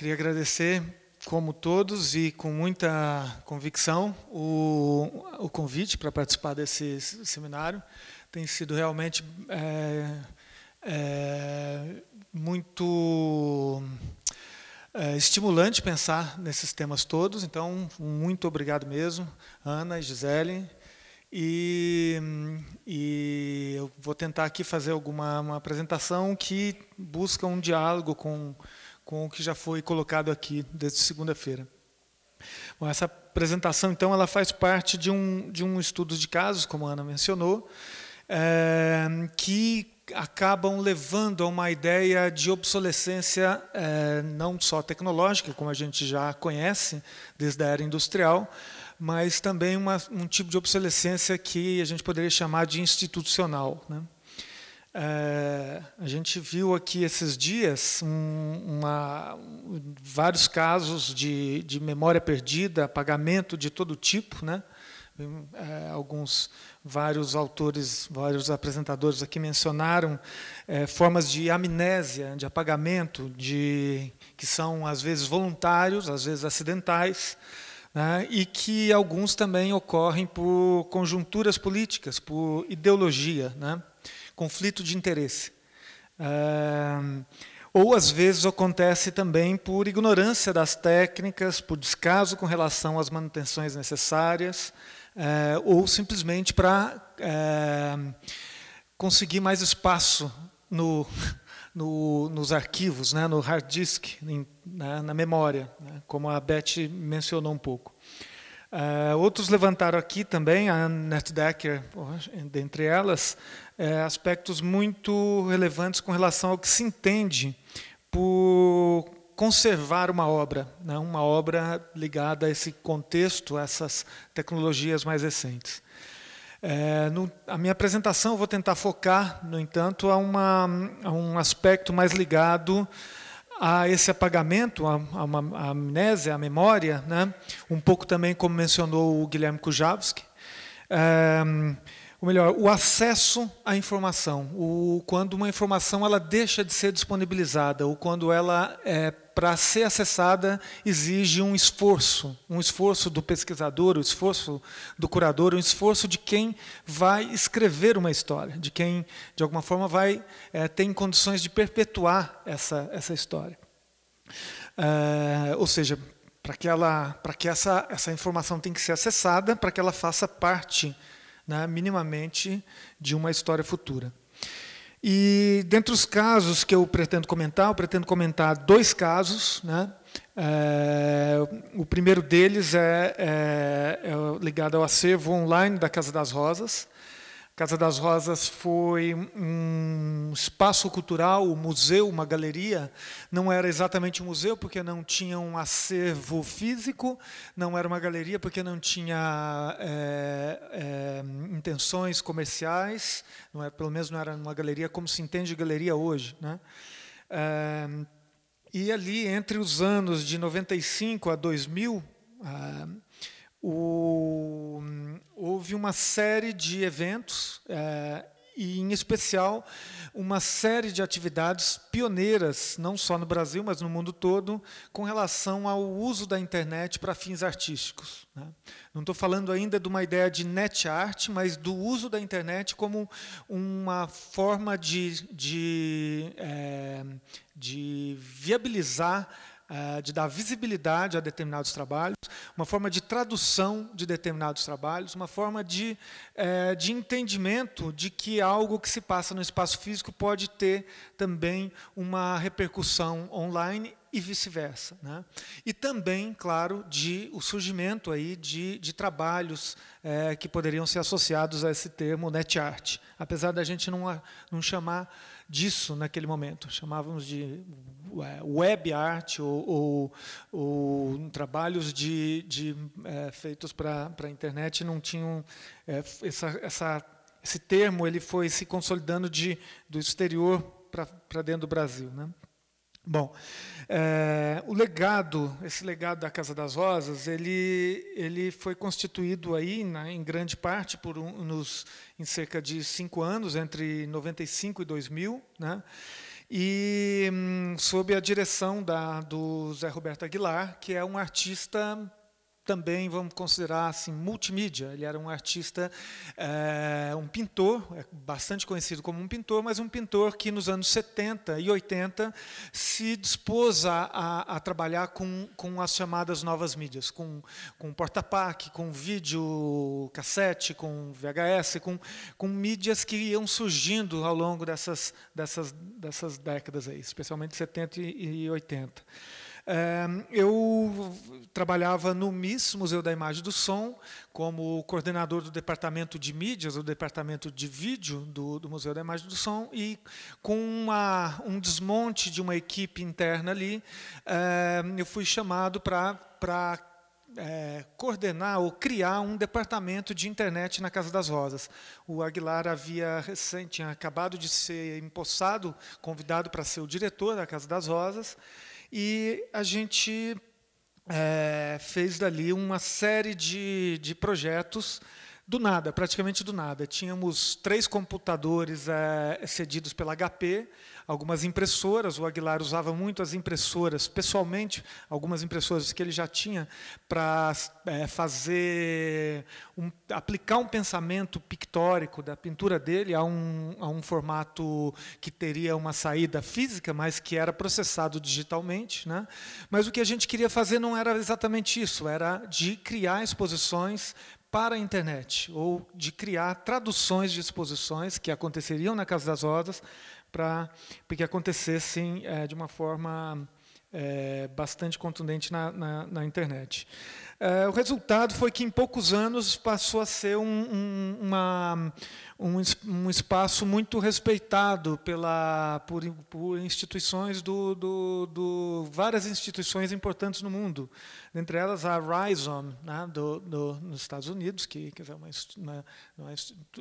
Queria agradecer, como todos e com muita convicção, o, o convite para participar desse seminário. Tem sido realmente é, é, muito é, estimulante pensar nesses temas todos. Então, muito obrigado mesmo, Ana e Gisele. E, e eu vou tentar aqui fazer alguma apresentação que busca um diálogo com com o que já foi colocado aqui desde segunda-feira. Bom, essa apresentação, então, ela faz parte de um, de um estudo de casos, como a Ana mencionou, é, que acabam levando a uma ideia de obsolescência é, não só tecnológica, como a gente já conhece desde a era industrial, mas também uma, um tipo de obsolescência que a gente poderia chamar de institucional. Né? É, a gente viu aqui esses dias um, uma, vários casos de, de, memória perdida, apagamento de todo tipo, né? É, alguns vários autores, vários apresentadores aqui mencionaram é, formas de amnésia, de apagamento, de que são às vezes voluntários, às vezes acidentais. Né, e que alguns também ocorrem por conjunturas políticas, por ideologia. Né? conflito de interesse. Uh, ou às vezes acontece também por ignorância das técnicas, por descaso com relação às manutenções necessárias, uh, ou simplesmente para uh, eh, conseguir mais espaço no, no, nos arquivos, né, no hard disk, em, na, né, na, memória, né, como a Beth mencionou um pouco. Uh, outros levantaram aqui também, a Anne Netdecker, dentre elas, é, aspectos muito relevantes com relação ao que se entende por conservar uma obra, né, uma obra ligada a esse contexto, a essas tecnologias mais recentes. É, no, a minha apresentação vou tentar focar, no entanto, a, uma, a um aspecto mais ligado a esse apagamento, a, a, uma, a amnésia, a memória, né? um pouco também como mencionou o Guilherme Kujawski. É, ou melhor, o acesso à informação, o, quando uma informação ela deixa de ser disponibilizada, ou quando ela, é, para ser acessada, exige um esforço, um esforço do pesquisador, um esforço do curador, um esforço de quem vai escrever uma história, de quem, de alguma forma, vai é, ter condições de perpetuar essa, essa história. É, ou seja, para que, ela, para que essa, essa informação tenha que ser acessada, para que ela faça parte né, minimamente, de uma história futura. E dentre os casos que eu pretendo comentar, eu pretendo comentar dois casos. Né? É, o primeiro deles é, é, é ligado ao acervo online da Casa das Rosas, Casa das Rosas foi um espaço cultural, um museu, uma galeria. Não era exatamente um museu, porque não tinha um acervo físico, não era uma galeria, porque não tinha é, é, intenções comerciais, não é, pelo menos não era uma galeria como se entende galeria hoje. Né? É, e ali, entre os anos de 95 a 2000, o, houve uma série de eventos, é, e em especial uma série de atividades pioneiras, não só no Brasil, mas no mundo todo, com relação ao uso da internet para fins artísticos. Né? Não estou falando ainda de uma ideia de net art, mas do uso da internet como uma forma de, de, é, de viabilizar eh, de dar visibilidade a determinados trabalhos, uma forma de tradução de determinados trabalhos, uma forma de, eh, de entendimento de que algo que se passa no espaço físico pode ter também uma repercussão online e vice-versa. Né? E também, claro, de o surgimento aí de, de trabalhos eh, que poderiam ser associados a esse termo net art, apesar da gente não, não chamar disso naquele momento. Chamávamos de é, web art ou, ou, ou trabalhos de, de é, feitos para a internet não tinham é, essa, essa, esse termo ele foi se consolidando de, do exterior para dentro do Brasil, né? Bom, é, o legado, esse legado da Casa das Rosas, ele, ele foi constituído aí, né, em grande parte, por um, nos, em cerca de cinco anos, entre 95 e 2000, né, e hum, sob a direção da, do Zé Roberto Aguilar, que é um artista também, vamos considerar assim, multimídia. Ele era um artista, é, um pintor, é bastante conhecido como um pintor, mas um pintor que nos anos 70 e 80 se dispôs a, a, a trabalhar com, com as chamadas novas mídias, com, com porta-pac, com vídeo cassete, com VHS, com, com mídias que iam surgindo ao longo dessas, dessas, dessas décadas aí, especialmente 70 e 80. Eu trabalhava no MIS, Museu da Imagem do Som, como coordenador do departamento de mídias, o departamento de vídeo do, do Museu da Imagem do Som, e com uma, um desmonte de uma equipe interna ali, eu fui chamado para é, eh, coordenar ou criar um departamento de internet na Casa das Rosas. O Aguilar havia recente, tinha acabado de ser empossado, convidado para ser o diretor da Casa das Rosas, e a gente é, fez dali uma série de, de projetos do nada, praticamente do nada. Tínhamos três computadores é, cedidos pela HP, algumas impressoras. O Aguilar usava muito as impressoras, pessoalmente, algumas impressoras que ele já tinha para é, eh, fazer, um, aplicar um pensamento pictórico da pintura dele a um, a um formato que teria uma saída física, mas que era processado digitalmente. Né? Mas o que a gente queria fazer não era exatamente isso, era de criar exposições para a internet, ou de criar traduções de exposições que aconteceriam na Casa das Rosas, para que acontecessem é, de uma forma é, bastante contundente na, na, na internet. Eh, o resultado foi que, em poucos anos, passou a ser um, um, uma, um, um espaço muito respeitado pela, por, por instituições do, do, do, várias instituições importantes no mundo, entre elas a Rhizome, né, do, do, nos Estados Unidos, que que é uma, uma,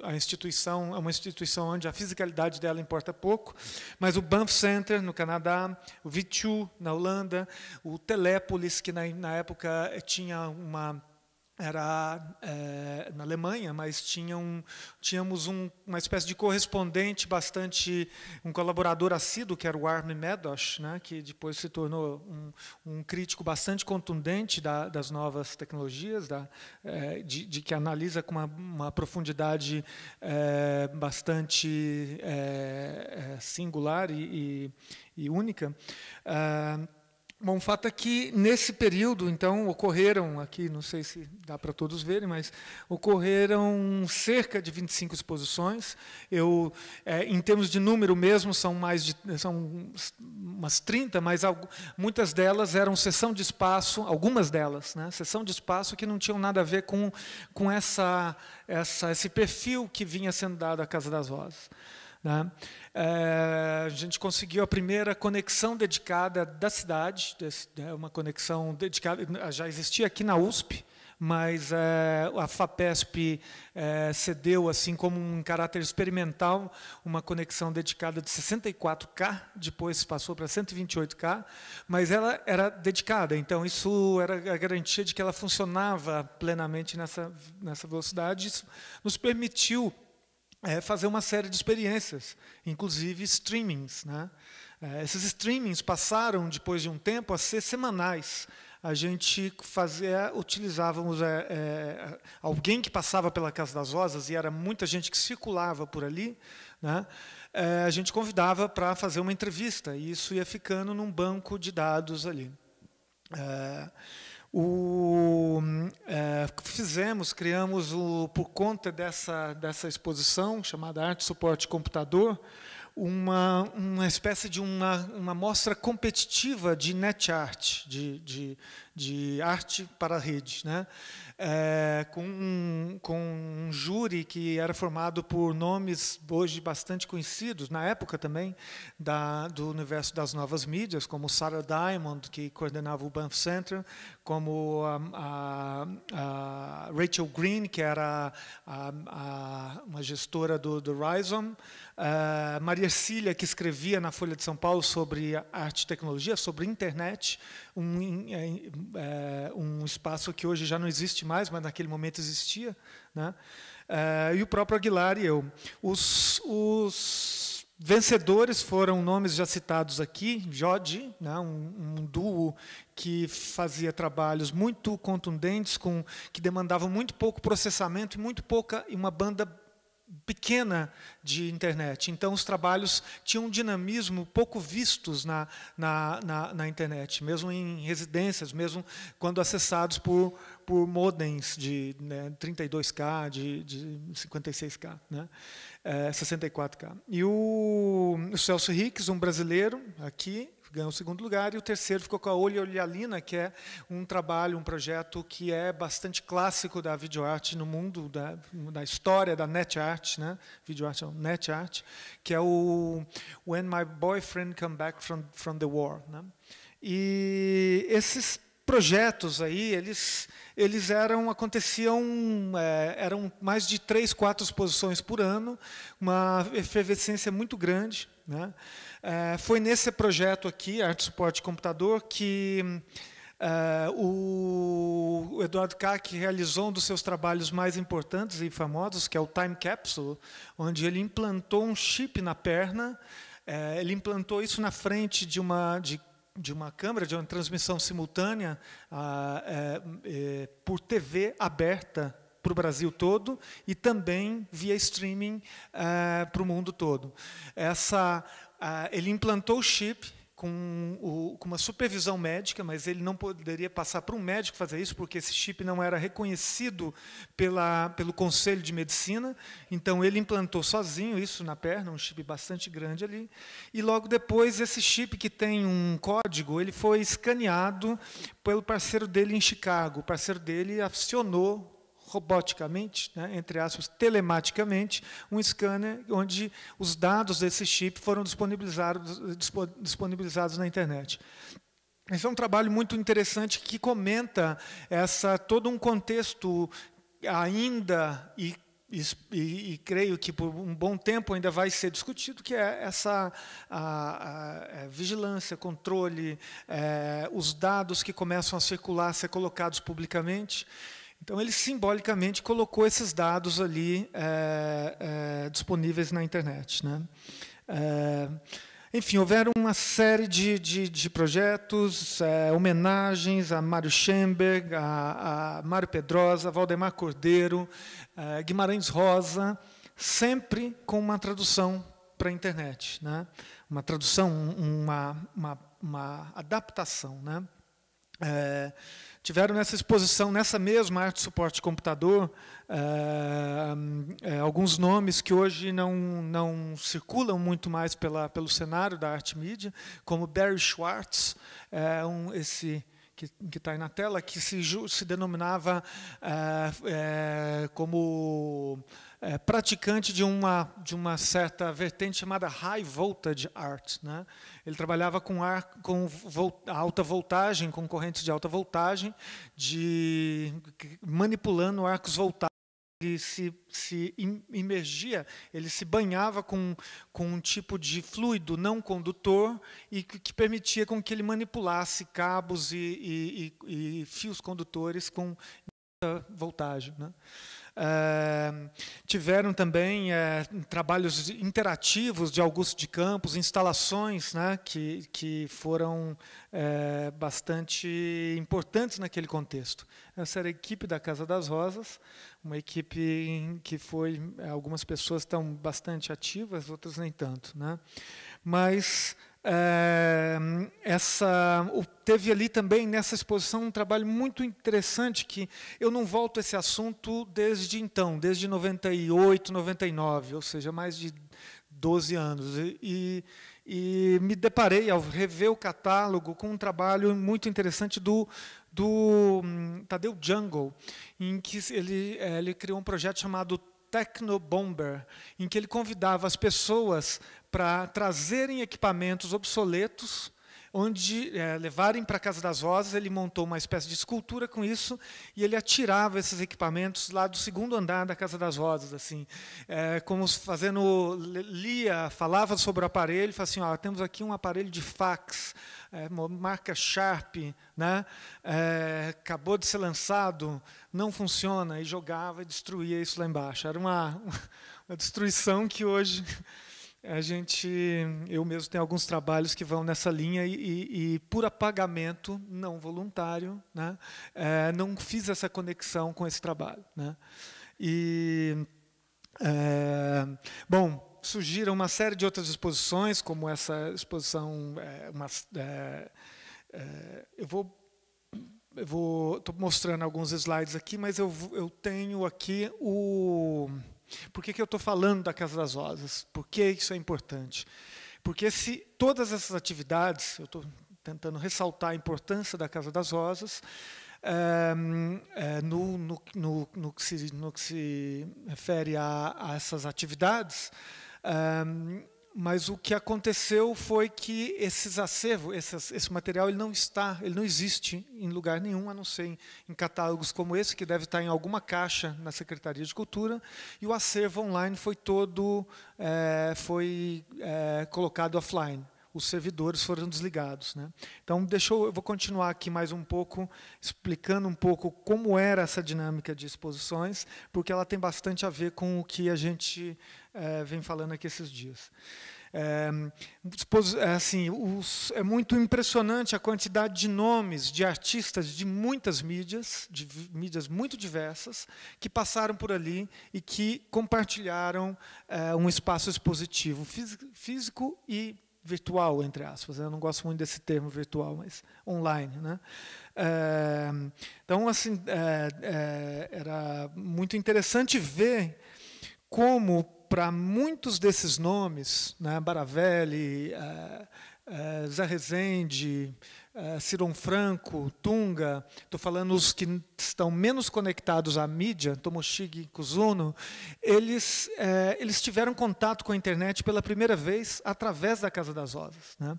uma, instituição, é uma instituição onde a fisicalidade dela importa pouco, mas o Banff Center, no Canadá, o Vitu, na Holanda, o Telepolis, que na, na época tinha uma era é, na Alemanha, mas tinha um, tínhamos um, uma espécie de correspondente bastante, um colaborador assíduo, que era o Armin Medosh, né, que depois se tornou um, um crítico bastante contundente da, das novas tecnologias, da, é, de, de, que analisa com uma, uma profundidade é, bastante é, é, singular e, e, e única. Uh, Bom, o fato é que nesse período, então, ocorreram aqui, não sei se dá para todos verem, mas ocorreram cerca de 25 exposições. Eu, é, em termos de número mesmo, são mais de são umas 30, mas algo, muitas delas eram sessão de espaço, algumas delas, né, sessão de espaço que não tinham nada a ver com com essa, essa esse perfil que vinha sendo dado à Casa das Rosas. Né? É, a gente conseguiu a primeira conexão dedicada da cidade, né, uma conexão dedicada, já existia aqui na USP, mas é, a FAPESP é, cedeu, assim como um caráter experimental, uma conexão dedicada de 64K, depois passou para 128K, mas ela era dedicada, então isso era a garantia de que ela funcionava plenamente nessa, nessa velocidade. Isso nos permitiu é fazer uma série de experiências, inclusive streamings. Né? É, esses streamings passaram, depois de um tempo, a ser semanais. A gente fazia, utilizávamos é, é, alguém que passava pela Casa das Rosas, e era muita gente que circulava por ali, né? É, a gente convidava para fazer uma entrevista, e isso ia ficando num banco de dados ali. É, o, é, fizemos, criamos, o, por conta dessa, dessa exposição, chamada Arte Suporte Computador, uma, uma espécie de uma, uma mostra competitiva de net art, de, de, de arte para redes, né? É, com, um, com um júri que era formado por nomes hoje bastante conhecidos, na época também, da, do universo das novas mídias, como Sarah Diamond, que coordenava o Banff Center, como a, a, a Rachel Green, que era a, uma gestora do, do Rhizome, é, Maria Cília, que escrevia na Folha de São Paulo sobre arte e tecnologia, sobre internet, um, é, é, um espaço que hoje já não existe mais, mas naquele momento existia, né? É, e o próprio Aguilar e eu. Os, os vencedores foram nomes já citados aqui, Jodi, né, um, um duo que fazia trabalhos muito contundentes, com que demandavam muito pouco processamento e muito pouca e uma banda pequena de internet. Então, os trabalhos tinham um dinamismo pouco vistos na, na, na, na internet, mesmo em residências, mesmo quando acessados por, por modems de né, 32K, de, de 56K, né, é, eh, 64K. E o, o Celso Ricks, um brasileiro aqui, ganhou o segundo lugar, e o terceiro ficou com a Olha Olhalina, que é um trabalho, um projeto que é bastante clássico da videoarte no mundo, da, da história da net art, né? videoarte não, é net art, que é o When My Boyfriend Come Back From, from the War. Né? E esses projetos aí, eles, eles eram, aconteciam, é, eram mais de três, quatro exposições por ano, uma efervescência muito grande. Né? É, foi nesse projeto aqui, Arte Suporte Computador, que é, o, Eduardo Kac realizou um dos seus trabalhos mais importantes e famosos, que é o Time Capsule, onde ele implantou um chip na perna, é, ele implantou isso na frente de uma de de uma câmera, de uma transmissão simultânea ah, é, é, por TV aberta para o Brasil todo e também via streaming ah, para o mundo todo. Essa, ah, ele implantou o chip com, o, com, uma supervisão médica, mas ele não poderia passar para um médico fazer isso, porque esse chip não era reconhecido pela, pelo Conselho de Medicina. Então, ele implantou sozinho isso na perna, um chip bastante grande ali. E logo depois, esse chip que tem um código, ele foi escaneado pelo parceiro dele em Chicago. O parceiro dele acionou roboticamente, né, entre aspas, telematicamente, um scanner onde os dados desse chip foram disponibilizados, disponibilizados na internet. Esse é um trabalho muito interessante que comenta essa todo um contexto ainda e e, e, creio que por um bom tempo ainda vai ser discutido, que é essa a, a, a é, vigilância, controle, é, os dados que começam a circular, a ser colocados publicamente. Então, ele simbolicamente colocou esses dados ali é, é, disponíveis na internet. Né? É, enfim, houveram uma série de, de, de projetos, é, homenagens a Mário Schemberg, a, a Mário Pedrosa, Valdemar Cordeiro, é, Guimarães Rosa, sempre com uma tradução para a internet. Né? Uma tradução, uma, uma, uma adaptação. Né? É, tiveram nessa exposição, nessa mesma arte suporte computador, eh, eh, alguns nomes que hoje não, não circulam muito mais pela, pelo cenário da arte mídia, como Barry Schwartz, eh, um, esse que está aí na tela, que se, se denominava é, é, como é, praticante de uma, de uma certa vertente chamada High Voltage Art. Né? Ele trabalhava com, ar, com vol, alta voltagem, com correntes de alta voltagem, de manipulando arcos voltados ele se, se imergia, ele se banhava com, com um tipo de fluido não condutor e que, que permitia com que ele manipulasse cabos e, e, e, e fios condutores com muita voltagem. Né? tiveram também eh, trabalhos interativos de Augusto de Campos, instalações né, que, que foram eh, bastante importantes naquele contexto. Essa era a equipe da Casa das Rosas, uma equipe em que foi. Eh, algumas pessoas estão bastante ativas, outras nem tanto. Né? Mas essa, teve ali também nessa exposição um trabalho muito interessante que eu não volto a esse assunto desde então, desde 98, 99, ou seja, mais de 12 anos. E, e me deparei, ao rever o catálogo, com um trabalho muito interessante do, do hum, Tadeu Jungle, em que ele, eh, ele criou um projeto chamado Techno Bomber, em que ele convidava as pessoas para trazerem equipamentos obsoletos, onde é, levarem para a Casa das Rosas, ele montou uma espécie de escultura com isso, e ele atirava esses equipamentos lá do segundo andar da Casa das Rosas, assim, é, como fazendo, lia, falava sobre o aparelho, fazia: assim, ó, temos aqui um aparelho de fax, é, marca Sharp, né? É, acabou de ser lançado, não funciona, e jogava e destruía isso lá embaixo. Era uma, uma destruição que hoje a gente, eu mesmo tenho alguns trabalhos que vão nessa linha e, e, e por apagamento não voluntário, né, é, não fiz essa conexão com esse trabalho. Né. E, é, bom, surgiram uma série de outras exposições, como essa exposição, é, uma, é, é, eu vou eu vou estou mostrando alguns slides aqui, mas eu, eu tenho aqui o por que, que eu estou falando da Casa das Rosas? Por que isso é importante? Porque se todas essas atividades, eu estou tentando ressaltar a importância da Casa das Rosas, é, no, no, no, no, que se, no que se refere a, a essas atividades, ehm, mas o que aconteceu foi que esses acervos, esse material, ele não está, ele não existe em lugar nenhum, a não ser em, em, catálogos como esse, que deve estar em alguma caixa na Secretaria de Cultura. E o acervo online foi todo, é, foi é, colocado offline os servidores foram desligados. Né? Então, deixou, eu vou continuar aqui mais um pouco, explicando um pouco como era essa dinâmica de exposições, porque ela tem bastante a ver com o que a gente é, vem falando aqui esses dias. É, assim, os, é muito impressionante a quantidade de nomes de artistas de muitas mídias, de mídias muito diversas, que passaram por ali e que compartilharam é, um espaço expositivo físico e virtual, entre aspas. Né? Eu não gosto muito desse termo virtual, mas online. Né? É, então, assim, é, era muito interessante ver como, para muitos desses nomes, né, Baravelli, Zé Rezende, ah, Ciron Franco, Tunga, estou falando os que estão menos conectados à mídia, Tomoshige Kuzuno, eles, eh, eles tiveram contato com a internet pela primeira vez através da Casa das Rosas. Né?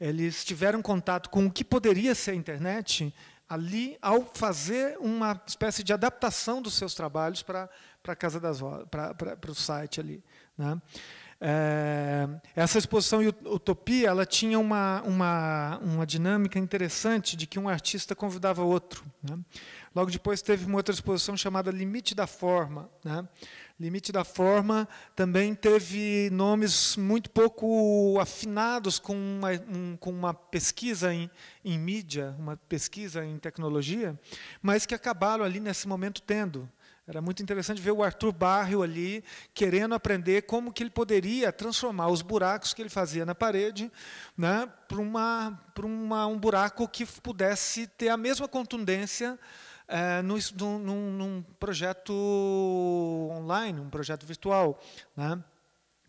Eles tiveram contato com o que poderia ser a internet ali ao fazer uma espécie de adaptação dos seus trabalhos para a Casa das Rosas, para o site ali. Né? É, essa exposição Utopia ela tinha uma, uma, uma dinâmica interessante de que um artista convidava outro. Né? Logo depois teve uma outra exposição chamada Limite da Forma. Né? Limite da Forma também teve nomes muito pouco afinados com uma, um, com uma pesquisa em, em mídia, uma pesquisa em tecnologia, mas que acabaram ali nesse momento tendo. Era muito interessante ver o Arthur Barrio ali querendo aprender como que ele poderia transformar os buracos que ele fazia na parede né, para uma, uma, um buraco que pudesse ter a mesma contundência é, num, num, num, projeto online, um projeto virtual. Né?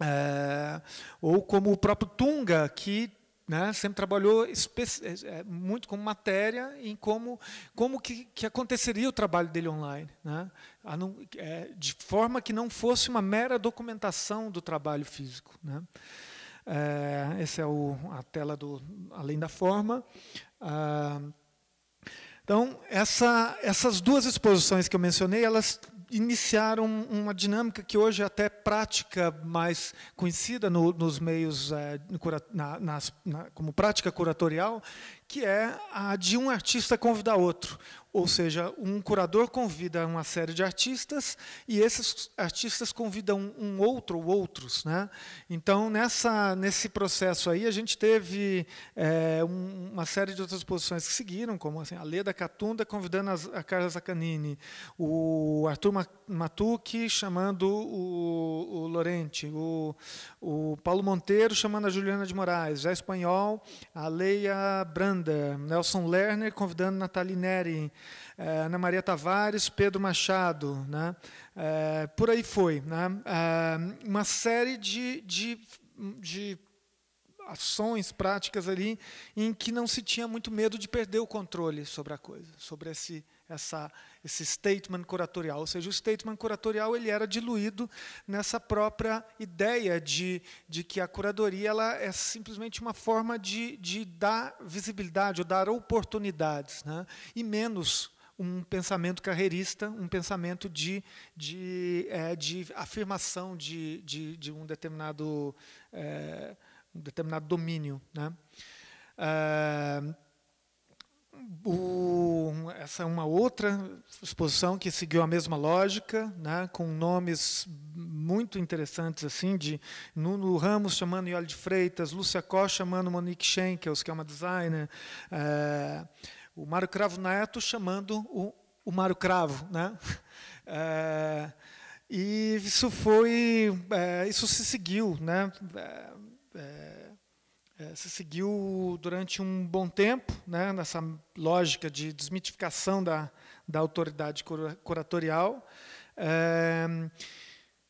É, ou como o próprio Tunga, que né, sempre trabalhou é, é, muito com matéria em como, como que, que aconteceria o trabalho dele online. Né, é, de forma que não fosse uma mera documentação do trabalho físico. Né. É, essa é o, a tela do Além da Forma. Ah, então, essa, essas duas exposições que eu mencionei, elas iniciaram uma dinâmica que hoje é até prática mais conhecida no, nos meios é, na, nas, na, como prática curatorial, que é a de um artista convidar outro. Ou seja, um curador convida uma série de artistas e esses artistas convidam um outro ou outros. Né? Então, nessa, nesse processo aí, a gente teve é, uma série de outras posições que seguiram, como assim, a Leda Catunda convidando a Carla Zaccanini, o Arthur Matucci chamando o, o Lorente, o, o Paulo Monteiro chamando a Juliana de Moraes, já espanhol, a Leia Brand Miranda, Nelson Lerner convidando Nathalie Neri, eh, Ana Maria Tavares, Pedro Machado, né? Eh, por aí foi. Né? Eh, uma série de, de, de ações, práticas ali, em que não se tinha muito medo de perder o controle sobre a coisa, sobre esse, essa esse statement curatorial. Ou seja, o statement curatorial ele era diluído nessa própria ideia de, de que a curadoria ela é simplesmente uma forma de, de dar visibilidade ou dar oportunidades, né? e menos um pensamento carreirista, um pensamento de, de, é, de afirmação de, de, de um, determinado, é, um determinado domínio. Né? Ah, o, essa é uma outra exposição que seguiu a mesma lógica, né, com nomes muito interessantes assim de Nuno Ramos chamando Iole de Freitas, Lúcia Costa chamando Monique Schenkels, que é uma designer, é, o Mário Cravo Neto chamando o, o Mário Cravo, né? É, e isso foi, é, isso se seguiu, né? É, se seguiu durante um bom tempo, né, nessa lógica de desmitificação da, da autoridade curatorial. É,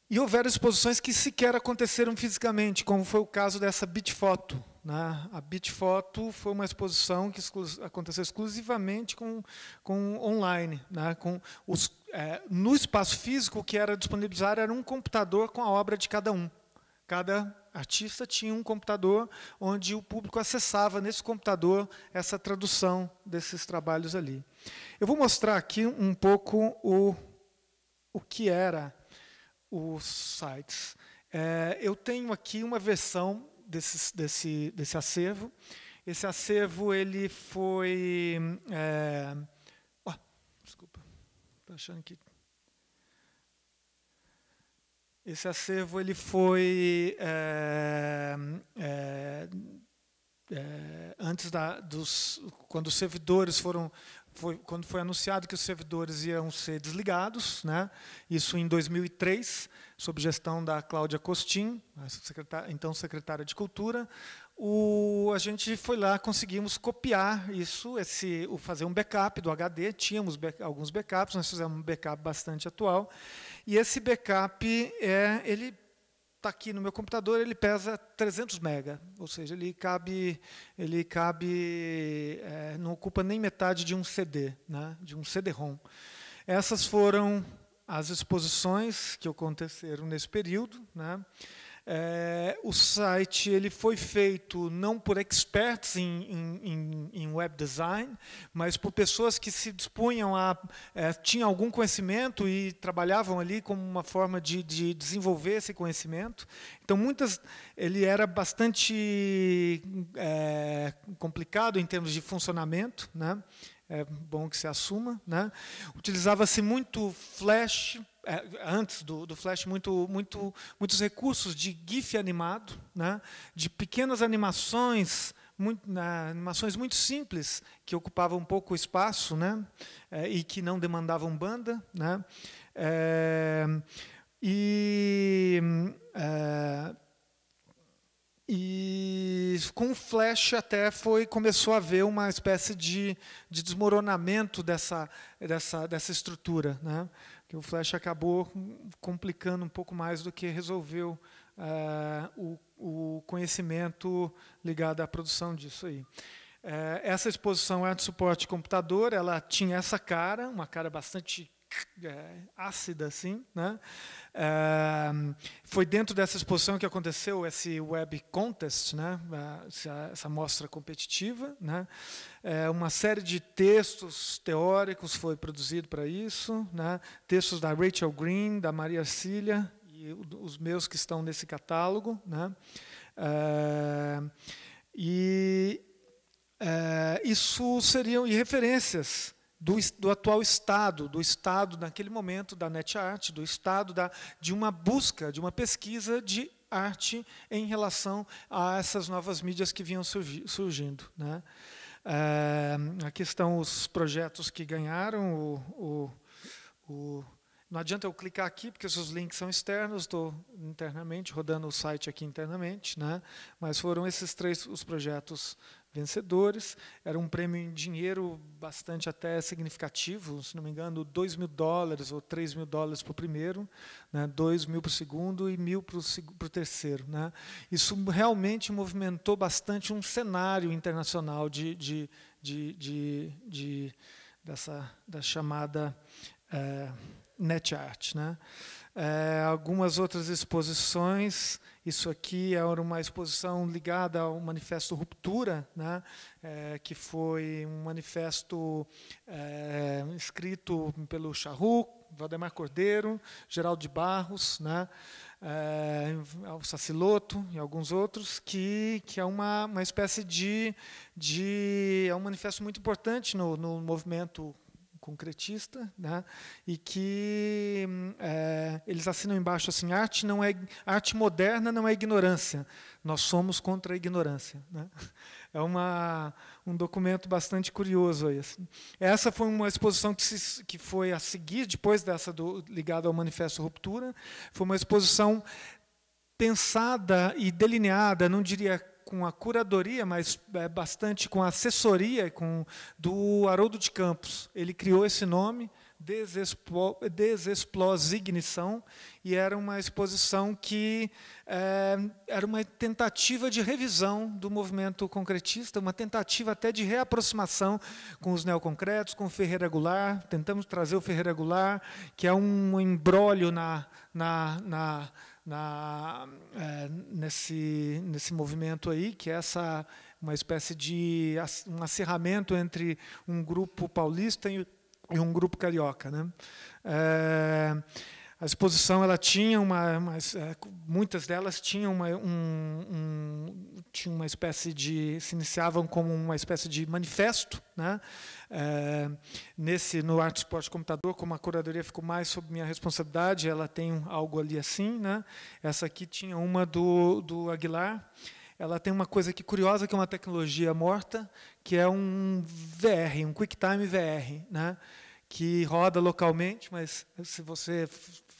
e houveram exposições que sequer aconteceram fisicamente, como foi o caso dessa Bitfoto. Né? A Bitfoto foi uma exposição que exclu aconteceu exclusivamente com, com online, né? com os, é, no espaço físico o que era disponibilizado era um computador com a obra de cada um. Cada artista tinha um computador onde o público acessava nesse computador essa tradução desses trabalhos ali. Eu vou mostrar aqui um pouco o, o que era os sites. É, eu tenho aqui uma versão desse, desse, desse acervo. Esse acervo ele foi. É, desculpa, estou achando que esse acervo ele foi é, é, é, antes da, dos quando os servidores foram foi, quando foi anunciado que os servidores iam ser desligados, né? Isso em 2003, sob gestão da Cláudia Costin, então secretária de Cultura, o, a gente foi lá, conseguimos copiar isso, esse, o, fazer um backup do HD, tínhamos back, alguns backups, nós fizemos um backup bastante atual, e esse backup, é, ele está aqui no meu computador, ele pesa 300 mega, ou seja, ele cabe, ele cabe, é, não ocupa nem metade de um CD, né, de um CD-ROM. Essas foram as exposições que aconteceram nesse período, né, é, o site ele foi feito não por experts em, em, em, web design, mas por pessoas que se dispunham a é, tinham algum conhecimento e trabalhavam ali como uma forma de, de desenvolver esse conhecimento. Então muitas ele era bastante é, complicado em termos de funcionamento, né? É bom que se assuma, né? Utilizava-se muito Flash é, antes do, do Flash, muito, muito, muitos recursos de GIF animado, né, de pequenas animações muito, né, animações muito simples que ocupavam pouco espaço, né, é, e que não demandavam banda, né, é, e, e com o Flash até foi começou a haver uma espécie de, de desmoronamento dessa, dessa, dessa estrutura, né que o Flash acabou complicando um pouco mais do que resolveu eh, o, o, conhecimento ligado à produção disso aí. Eh, essa exposição é de suporte computador, ela tinha essa cara, uma cara bastante é, ácida assim, né? É, foi dentro dessa exposição que aconteceu esse Web Contest, né? É, essa, essa mostra competitiva, né? uma série de textos teóricos foi produzido para isso, né? Textos da Rachel Green, da Maria Cília e os meus que estão nesse catálogo, né? e isso seriam e referências do, do, atual estado, do estado naquele momento da net art, do estado da, de uma busca, de uma pesquisa de arte em relação a essas novas mídias que vinham surgi, surgindo. Né? É, aqui estão os projetos que ganharam o, o, o não adianta eu clicar aqui, porque os links são externos, estou internamente, rodando o site aqui internamente, né? mas foram esses três os projetos vencedores. Era um prêmio em dinheiro bastante até significativo, se não me engano, 2 mil dólares ou 3 mil dólares para o primeiro, né, 2 mil para o segundo e mil para o terceiro. Né. Isso realmente movimentou bastante um cenário internacional de, de, de, de, de dessa da chamada é, net art. Né é, algumas outras exposições. Isso aqui era é uma exposição ligada ao manifesto Ruptura, né, é, que foi um manifesto é, escrito pelo Charruc, Valdemar Cordeiro, Geraldo de Barros, né, é, Saciloto e alguns outros, que, que é uma, uma espécie de, de. é um manifesto muito importante no, no movimento concretista, né? e que é, eles assinam embaixo assim, arte não é arte moderna não é ignorância, nós somos contra a ignorância. Né? É uma, um documento bastante curioso aí. Assim. Essa foi uma exposição que, se, que foi a seguir depois dessa do, ligada ao manifesto ruptura, foi uma exposição pensada e delineada, não diria com a curadoria, mas é, bastante com a assessoria com, do Haroldo de Campos. Ele criou esse nome, Desexplosignição, e era uma exposição que é, era uma tentativa de revisão do movimento concretista, uma tentativa até de reaproximação com os neoconcretos, com o Ferreira Goulart. Tentamos trazer o Ferreira Goulart, que é um embrólio na, na, na na, é, nesse, nesse movimento aí, que é essa, uma espécie de um acirramento entre um grupo paulista e, e um grupo carioca. Né? É, a exposição ela tinha uma, uma é, muitas delas tinham uma, um, um, tinha uma espécie de se iniciavam como uma espécie de manifesto, né? É, nesse no Arte Esporte Computador, como a curadoria ficou mais sob minha responsabilidade, ela tem algo ali assim, né? Essa aqui tinha uma do, do Aguilar. Ela tem uma coisa que curiosa que é uma tecnologia morta, que é um VR, um QuickTime VR, né? que roda localmente, mas se você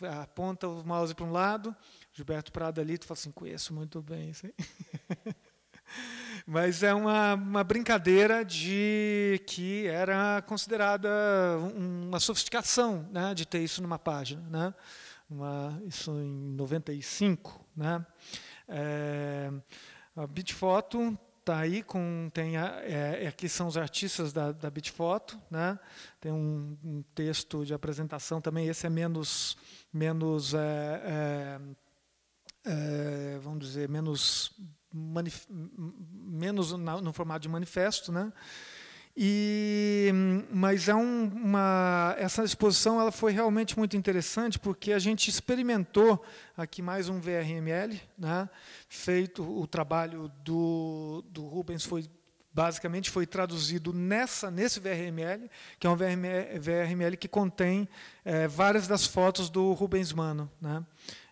aponta o mouse para um lado, Gilberto Prado ali, tu fala assim, conheço muito bem isso aí. Mas é uma, uma brincadeira de que era considerada uma sofisticação né, de ter isso numa página. Né? Uma, isso em 95. Né? É, a Bitfoto está aí, com, tem a, é, aqui é são os artistas da, da Bitfoto. Né? Tem um, um texto de apresentação também, esse é menos menos é, é, é, vamos dizer, menos, menos na, no formato de manifesto, né? E, mas é um, uma, essa exposição ela foi realmente muito interessante porque a gente experimentou aqui mais um VRML, né, feito o trabalho do, do Rubens foi Basicamente foi traduzido nessa, nesse VRML, que é um VRML, que contém é, várias das fotos do Rubens Mano. Né?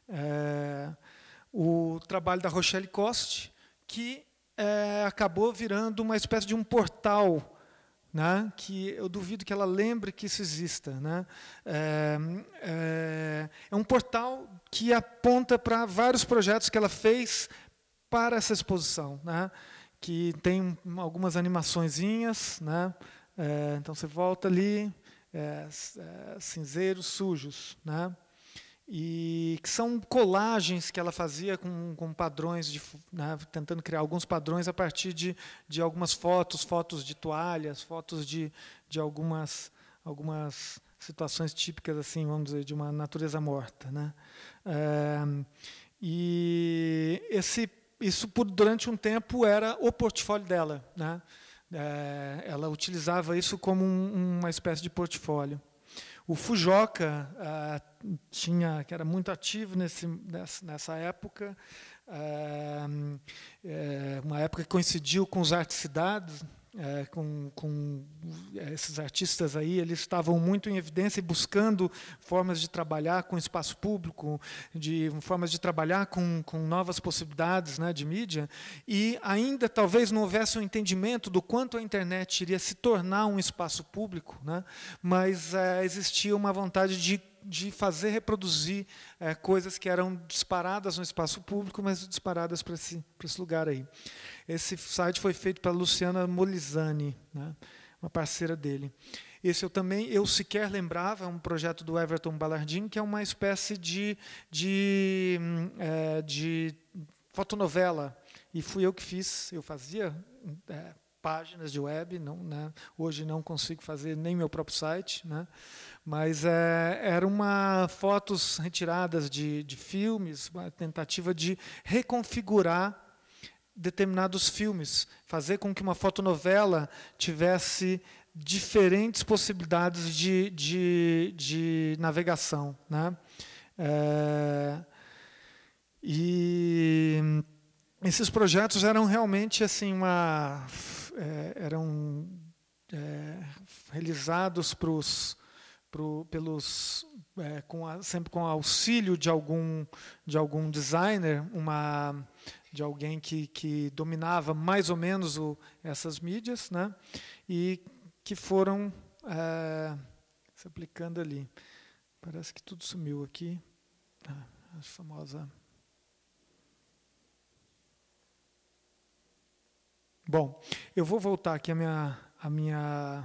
É, o trabalho da Rochelle Coste, que é, acabou virando uma espécie de um portal né, que eu duvido que ela lembre que isso exista. Né? É, é, é um portal que aponta para vários projetos que ela fez para essa exposição. Né? que tem algumas animaçõezinhas, né? É, então você volta ali, é, é, cinzeiros sujos, né? E que são colagens que ela fazia com, com padrões, de, né? tentando criar alguns padrões a partir de, de algumas fotos, fotos de toalhas, fotos de, de algumas, algumas situações típicas, assim, vamos dizer, de uma natureza morta. Né? É, e esse isso por durante um tempo era o portfólio dela, né? É, ela utilizava isso como um, uma espécie de portfólio. O Fujoka é, tinha, que era muito ativo nesse, nessa, época, é, é, uma época que coincidiu com os articidados, é, com, com, é, esses artistas aí, eles estavam muito em evidência e buscando formas de trabalhar com espaço público, de formas de trabalhar com, com novas possibilidades né, de mídia, e ainda talvez não houvesse um entendimento do quanto a internet iria se tornar um espaço público, né, mas é, existia uma vontade de de fazer reproduzir é, coisas que eram disparadas no espaço público, mas disparadas para esse, para esse lugar aí. Esse site foi feito pela Luciana Molizani, né, uma parceira dele. Esse eu também, eu sequer lembrava, é um projeto do Everton Ballardin, que é uma espécie de, de, é, de fotonovela. E fui eu que fiz, eu fazia é, páginas de web, não, né? hoje não consigo fazer nem meu próprio site, né? mas é, era uma fotos retiradas de, de filmes, uma tentativa de reconfigurar determinados filmes, fazer com que uma fotonovela tivesse diferentes possibilidades de, de, de navegação. Né? É, e esses projetos eram realmente assim uma é, eram é, realizados pros, pro, pelos, é, com a, sempre com auxílio de algum, de algum designer, uma, de alguém que, que dominava mais ou menos o, essas mídias, né? e que foram é, se aplicando ali. Parece que tudo sumiu aqui. Tá, a famosa Bom, eu vou voltar aqui a minha, a minha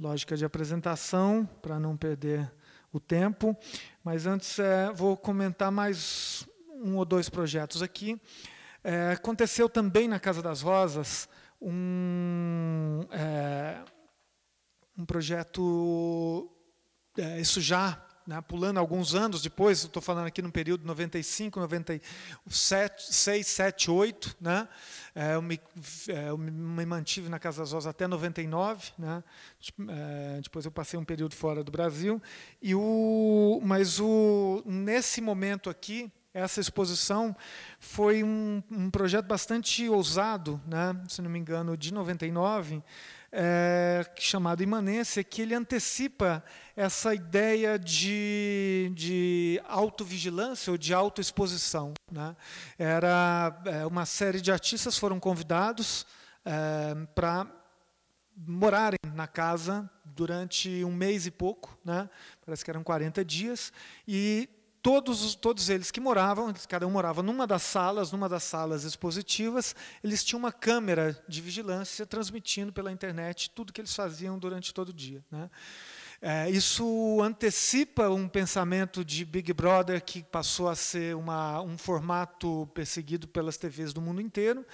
lógica de apresentação para não perder o tempo, mas antes é, vou comentar mais um ou dois projetos aqui. É, aconteceu também na Casa das Rosas um, é, um projeto, é, isso já né, pulando alguns anos depois, estou falando aqui no período 95, 96, 6, 7, 8, né, é, eu, me, é, eu me mantive na Casa das Rosas até 99, né, é, depois eu passei um período fora do Brasil, e o, mas o, nesse momento aqui, essa exposição foi um, um projeto bastante ousado, né, se não me engano, de 99, é, é, chamado imanência, que ele antecipa essa ideia de, de autovigilância ou de autoexposição. Né? Era é, uma série de artistas foram convidados é, para morarem na casa durante um mês e pouco, né? parece que eram 40 dias, e todos, todos eles que moravam, cada um morava numa das salas, numa das salas expositivas, eles tinham uma câmera de vigilância transmitindo pela internet tudo que eles faziam durante todo o dia. Né? É, isso antecipa um pensamento de Big Brother que passou a ser uma, um formato perseguido pelas TVs do mundo inteiro,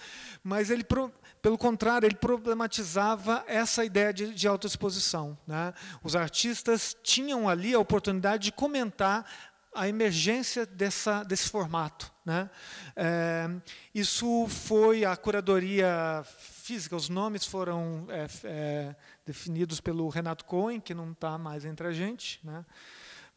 mas ele, pro, pelo contrário, ele problematizava essa ideia de, de autoexposição. Né? Os artistas tinham ali a oportunidade de comentar a emergência dessa, desse formato. Né? É, isso foi a curadoria física, os nomes foram é, é, definidos pelo Renato Cohen, que não está mais entre a gente, né?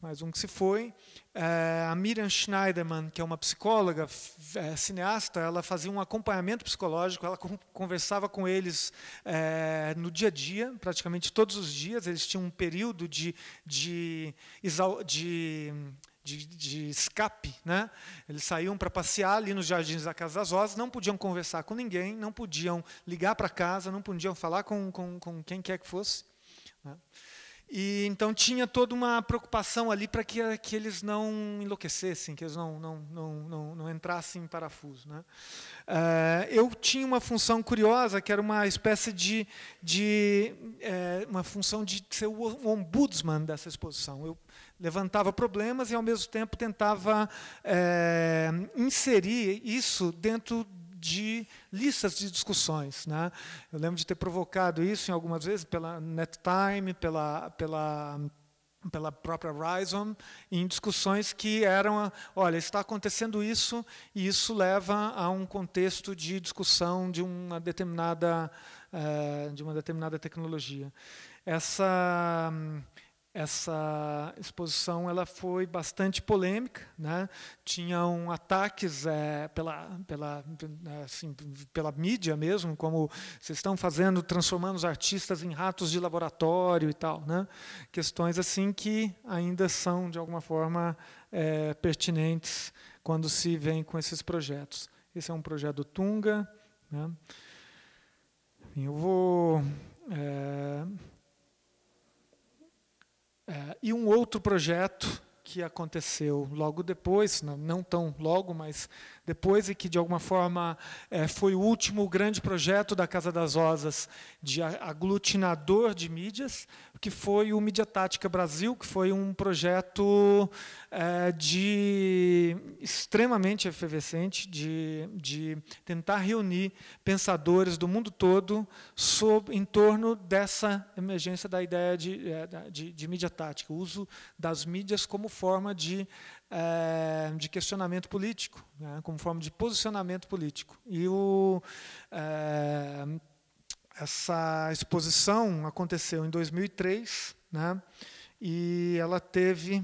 mais um que se foi. É, a Miriam Schneiderman, que é uma psicóloga, é, cineasta, ela fazia um acompanhamento psicológico, ela conversava com eles é, no dia a dia, praticamente todos os dias, eles tinham um período de, de, de de, de escape. Né? Eles saíam para passear ali nos jardins da Casa das Rosas, não podiam conversar com ninguém, não podiam ligar para casa, não podiam falar com, com, com quem quer que fosse. Né? E então tinha toda uma preocupação ali para que, que eles não enlouquecessem, que eles não, não, não, não, não entrassem em parafuso. Né? Eh, eu tinha uma função curiosa, que era uma espécie de. de é, uma função de ser o ombudsman dessa exposição. Eu levantava problemas e, ao mesmo tempo, tentava é, inserir isso dentro de listas de discussões. Né? Eu lembro de ter provocado isso em algumas vezes pela NetTime, pela, pela pela própria Rhizome, em discussões que eram, olha, está acontecendo isso, e isso leva a um contexto de discussão de uma determinada, eh, de uma determinada tecnologia. Essa, essa exposição ela foi bastante polêmica, né? tinham ataques é, pela, pela, né, assim, pela mídia mesmo, como vocês estão fazendo, transformando os artistas em ratos de laboratório e tal, né? questões assim que ainda são de alguma forma é, pertinentes quando se vem com esses projetos. Esse é um projeto Tunga. Né? Eu vou é é, e um outro projeto que aconteceu logo depois, não, não, tão logo, mas depois, e que de alguma forma é, foi o último grande projeto da Casa das Rosas de aglutinador de mídias, que foi o Mídia Tática Brasil, que foi um projeto é, de extremamente efervescente, de, de tentar reunir pensadores do mundo todo sob, em torno dessa emergência da ideia de, eh, de, de mídia tática, o uso das mídias como forma de, é, de questionamento político, né, como forma de posicionamento político. E o... É, essa exposição aconteceu em 2003, né? E ela teve.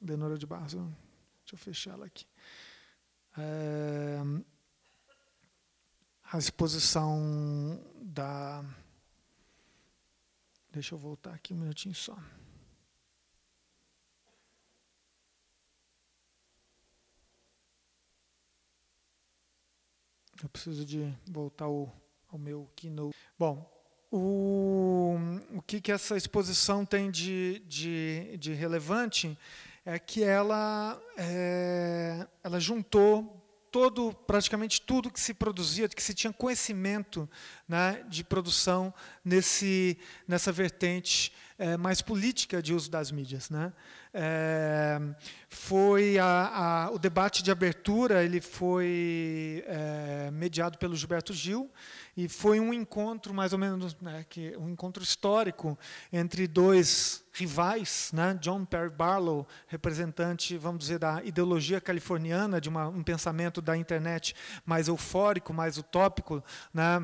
Denora de Barros, deixa eu fechar ela aqui. É, a exposição da. Deixa eu voltar aqui um minutinho só. Eu preciso de voltar o o meu keynote. Bom, o, o que, que essa exposição tem de, de, de relevante é que ela, é, ela juntou todo, praticamente tudo que se produzia, que se tinha conhecimento né, de produção nesse, nessa vertente é, mais política de uso das mídias. Né? É, foi a, a, o debate de abertura, ele foi é, mediado pelo Gilberto Gil e foi um encontro mais ou menos né, que um encontro histórico entre dois rivais, né? John Perry Barlow, representante, vamos dizer, da ideologia californiana de uma, um pensamento da internet mais eufórico, mais utópico, né?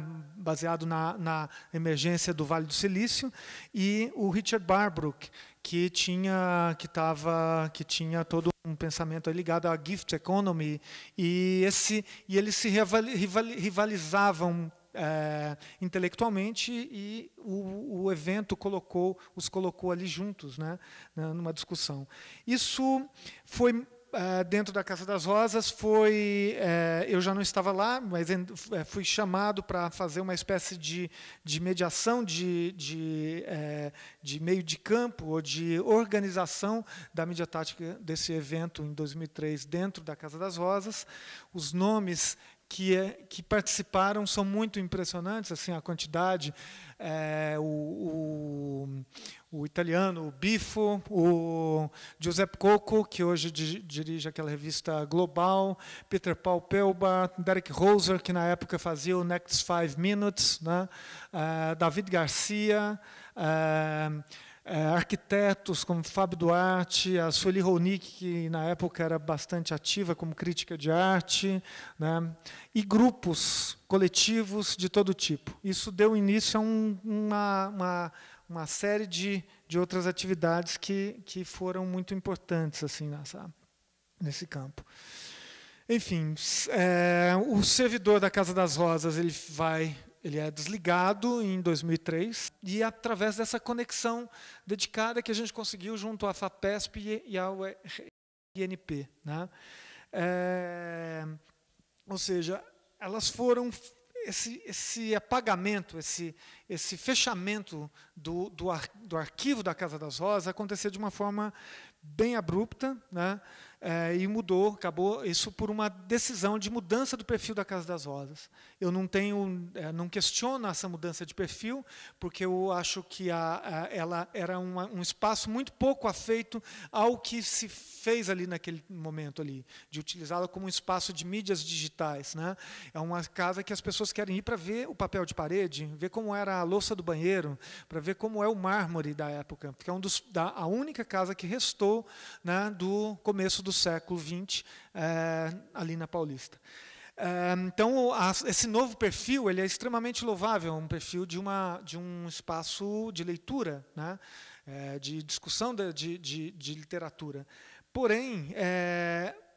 baseado na, na emergência do Vale do Silício, e o Richard Barbrook, que tinha que tava, que tinha todo um pensamento ligado à gift economy e esse e eles se rivalizavam é, intelectualmente e o, o, evento colocou os colocou ali juntos, né, né numa discussão. Isso foi eh, dentro da Casa das Rosas foi, eh, eu já não estava lá, mas eh, fui chamado para fazer uma espécie de, de mediação, de, de, de, meio de campo, ou de organização da mídia tática desse evento em 2003 dentro da Casa das Rosas. Os nomes que, é, que participaram são muito impressionantes, assim a quantidade, é, o, o, o, italiano, o Bifo, o Giuseppe Coco, que hoje di, dirige aquela revista Global, Peter Paul Pelba, Derek Roser, que na época fazia o Next Five Minutes, né? É, David Garcia, é, é, arquitetos como Fábio Duarte, a Sueli Ronick, que na época era bastante ativa como crítica de arte, né, e grupos coletivos de todo tipo. Isso deu início a um, uma, uma, uma, série de, de outras atividades que, que foram muito importantes assim nessa, nesse campo. Enfim, é, o servidor da Casa das Rosas ele vai ele é desligado em 2003 e é através dessa conexão dedicada que a gente conseguiu junto à FAPESP e ao INP. Né? É, ou seja, elas foram esse, esse apagamento, esse, esse fechamento do, do, ar, do, arquivo da Casa das Rosas acontecer de uma forma bem abrupta, né? É, e mudou, acabou isso por uma decisão de mudança do perfil da Casa das Rosas. Eu não tenho, é, não questiono essa mudança de perfil, porque eu acho que a, a ela era uma, um espaço muito pouco afeito ao que se fez ali naquele momento ali, de utilizá-la como um espaço de mídias digitais, né? É uma casa que as pessoas querem ir para ver o papel de parede, ver como era a louça do banheiro, para ver como é o mármore da época, porque é um dos, da, a única casa que restou, né, do começo do século XX, é, eh, ali na Paulista. É, então, a, esse novo perfil ele é extremamente louvável, um perfil de, uma, de um espaço de leitura, né, eh, de discussão de, de, de literatura. Porém,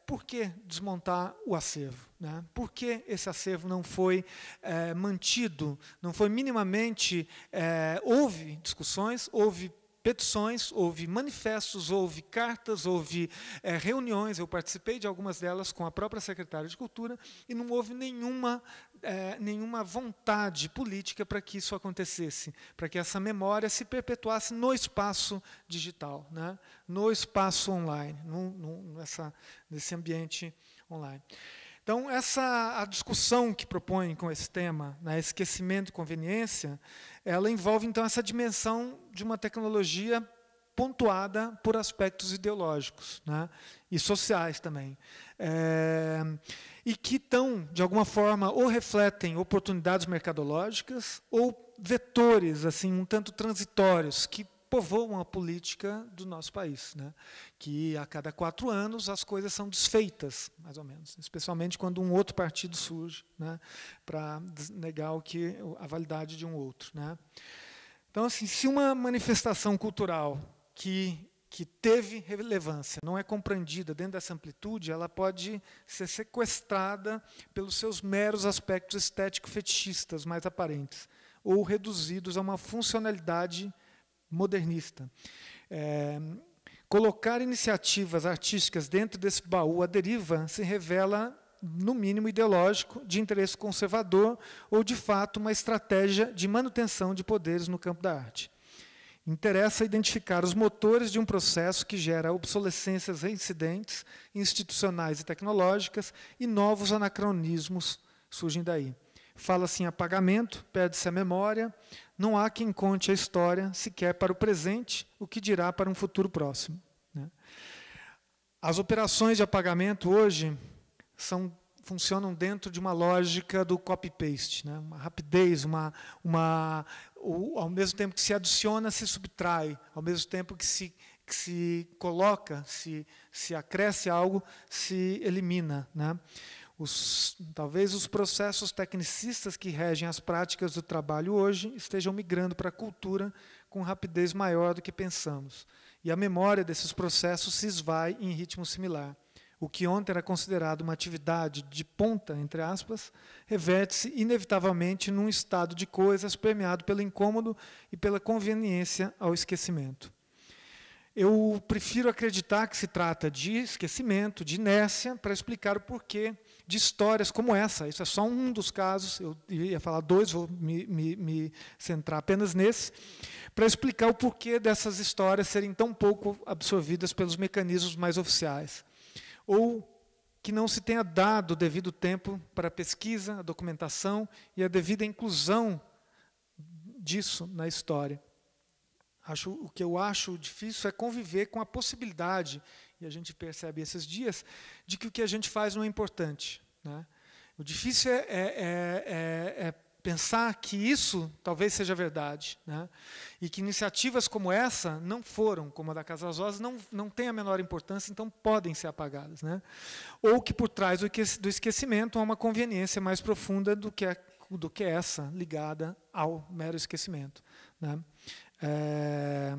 por que desmontar o acervo? Né? Por que esse acervo não foi é, mantido, não foi minimamente. É, houve discussões, houve petições, houve manifestos, houve cartas, houve é, reuniões. Eu participei de algumas delas com a própria secretária de Cultura e não houve nenhuma, é, nenhuma vontade política para que isso acontecesse, para que essa memória se perpetuasse no espaço digital, né? no espaço online, no, no, nessa, nesse ambiente online. Então, essa a discussão que propõe com esse tema, né, esquecimento e conveniência, ela envolve então essa dimensão de uma tecnologia pontuada por aspectos ideológicos né, e sociais também. É, e que estão, de alguma forma, ou refletem oportunidades mercadológicas ou vetores assim um tanto transitórios que povoam a política do nosso país, né? que a cada quatro anos as coisas são desfeitas, mais ou menos, especialmente quando um outro partido surge né? para negar o que, a validade de um outro. Né? Então, assim, se uma manifestação cultural que que teve relevância, não é compreendida dentro dessa amplitude, ela pode ser sequestrada pelos seus meros aspectos estético-fetichistas mais aparentes, ou reduzidos a uma funcionalidade modernista. É, colocar iniciativas artísticas dentro desse baú à deriva se revela, no mínimo, ideológico, de interesse conservador ou, de fato, uma estratégia de manutenção de poderes no campo da arte. Interessa identificar os motores de um processo que gera obsolescências reincidentes, institucionais e tecnológicas, e novos anacronismos surgem daí fala-se em assim, apagamento, perde-se a memória, não há quem conte a história sequer para o presente, o que dirá para um futuro próximo. Né? As operações de apagamento hoje são, funcionam dentro de uma lógica do copy-paste, né? uma rapidez, uma, uma, o, ao mesmo tempo que se adiciona, se subtrai, ao mesmo tempo que se, que se coloca, se, se acresce algo, se elimina. Né? Os, talvez os processos tecnicistas que regem as práticas do trabalho hoje estejam migrando para a cultura com rapidez maior do que pensamos. E a memória desses processos se esvai em ritmo similar. O que ontem era considerado uma atividade de ponta, entre aspas, reverte-se inevitavelmente num estado de coisas permeado pelo incômodo e pela conveniência ao esquecimento. Eu prefiro acreditar que se trata de esquecimento, de inércia, para explicar o porquê de histórias como essa. Isso é só um dos casos, eu ia falar dois, vou me, me, me centrar apenas nesse, para explicar o porquê dessas histórias serem tão pouco absorvidas pelos mecanismos mais oficiais. Ou que não se tenha dado o devido tempo para a pesquisa, a documentação e a devida inclusão disso na história. Acho, o que eu acho difícil é conviver com a possibilidade e a gente percebe esses dias, de que o que a gente faz não é importante. Né? O difícil é, é, é, é, é pensar que isso talvez seja verdade. Né? E que iniciativas como essa não foram, como a da Casa das Rosas, não, não têm a menor importância, então podem ser apagadas. Né? Ou que por trás do esquecimento há uma conveniência mais profunda do que, a, do que essa, ligada ao mero esquecimento. Né? É,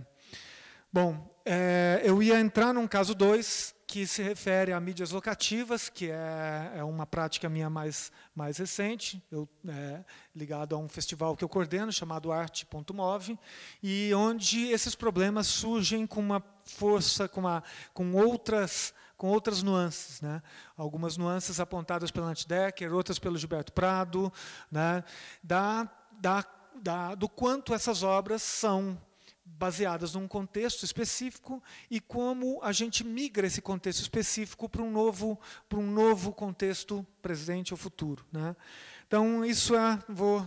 bom, é, eu ia entrar num caso 2, que se refere a mídias locativas, que é, é uma prática minha mais, mais recente, eu, é, ligado a um festival que eu coordeno, chamado Arte.move, e onde esses problemas surgem com uma força, com, uma, com outras com outras nuances, né? algumas nuances apontadas pelo Antidecker, outras pelo Gilberto Prado, né? da, da, da, do quanto essas obras são baseadas num contexto específico e como a gente migra esse contexto específico para um novo, para um novo contexto presente ou futuro. Né? Então, isso é, vou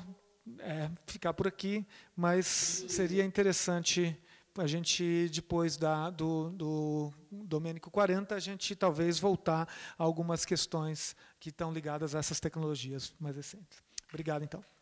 é, ficar por aqui, mas seria interessante a gente, depois da, do, do Domênico 40, a gente talvez voltar a algumas questões que estão ligadas a essas tecnologias mais recentes. Obrigado, então.